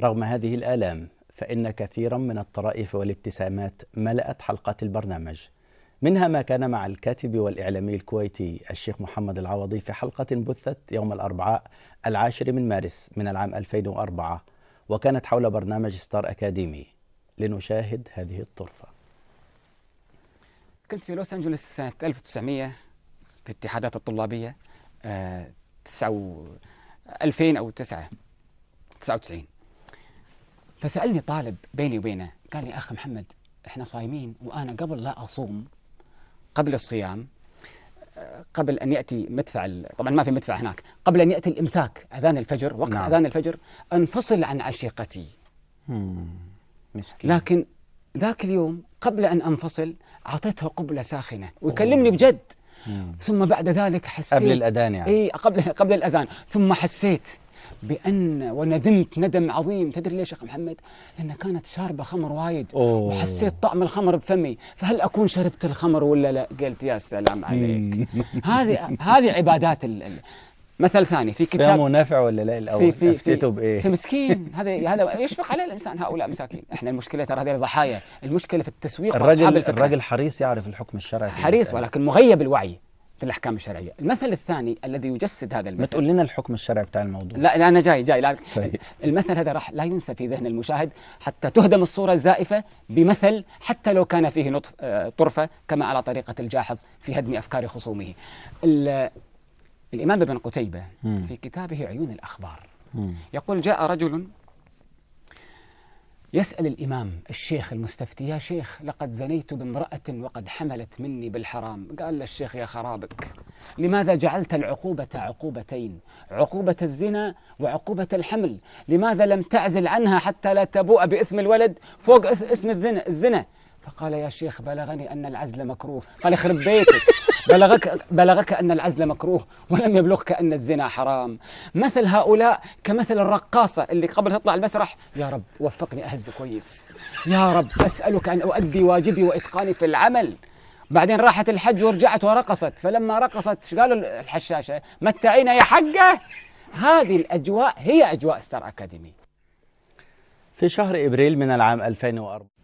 رغم هذه الآلام فإن كثيرا من الطرائف والابتسامات ملأت حلقات البرنامج منها ما كان مع الكاتب والإعلامي الكويتي الشيخ محمد العوضي في حلقة بثت يوم الأربعاء العاشر من مارس من العام 2004 وكانت حول برنامج ستار أكاديمي لنشاهد هذه الطرفة كنت في لوس أنجلوس سنة 1900 في اتحادات الطلابية 2000 آه، أو 9 99 فسالني طالب بيني وبينه قال لي اخ محمد احنا صايمين وانا قبل لا اصوم قبل الصيام قبل ان ياتي مدفع طبعا ما في مدفع هناك قبل ان ياتي الامساك اذان الفجر وقت نعم. اذان الفجر انفصل عن عشيقتي مسكين. لكن ذاك اليوم قبل ان انفصل اعطيتها قبله ساخنه ويكلمني بجد مم. ثم بعد ذلك حسيت قبل الاذان يعني اي قبل قبل الاذان ثم حسيت بان وندمت ندم عظيم تدري ليش يا محمد؟ لان كانت شاربه خمر وايد أوه. وحسيت طعم الخمر بفمي فهل اكون شربت الخمر ولا لا؟ قلت يا سلام عليك هذه هذه عبادات ال مثل ثاني في كتاب صيامه نافع ولا لا الاول في في في, بإيه؟ في مسكين هذا هذا يشفق عليه الانسان هؤلاء مساكين احنا المشكله ترى هذه ضحايا المشكله في التسويق الرجل الرجل حريص يعرف الحكم الشرعي حريص ولكن مغيب الوعي في الأحكام الشرعية المثل الثاني الذي يجسد هذا المثل ما تقول لنا الحكم الشرعي بتاع الموضوع لا, لا أنا جاي جاي لا طيب. المثل هذا راح لا ينسى في ذهن المشاهد حتى تهدم الصورة الزائفة بمثل حتى لو كان فيه نطف آه، طرفة كما على طريقة الجاحظ في هدم أفكار خصومه الإمام ابن قتيبة في كتابه عيون الأخبار يقول جاء رجل يسأل الإمام الشيخ المستفتي يا شيخ لقد زنيت بامرأة وقد حملت مني بالحرام قال للشيخ يا خرابك لماذا جعلت العقوبة عقوبتين عقوبة الزنا وعقوبة الحمل لماذا لم تعزل عنها حتى لا تبوء بإثم الولد فوق اسم الزنا فقال يا شيخ بلغني أن العزل مكروه قال يخرب بيتك بلغك, بلغك أن العزل مكروه ولم يبلغك أن الزنا حرام مثل هؤلاء كمثل الرقاصة اللي قبل تطلع المسرح يا رب وفقني أهز كويس يا رب أسألك أن أؤدي واجبي وإتقاني في العمل بعدين راحت الحج ورجعت ورقصت فلما رقصت قالوا الحشاشة متعينا يا حقه هذه الأجواء هي أجواء ستار أكاديمي في شهر إبريل من العام 2004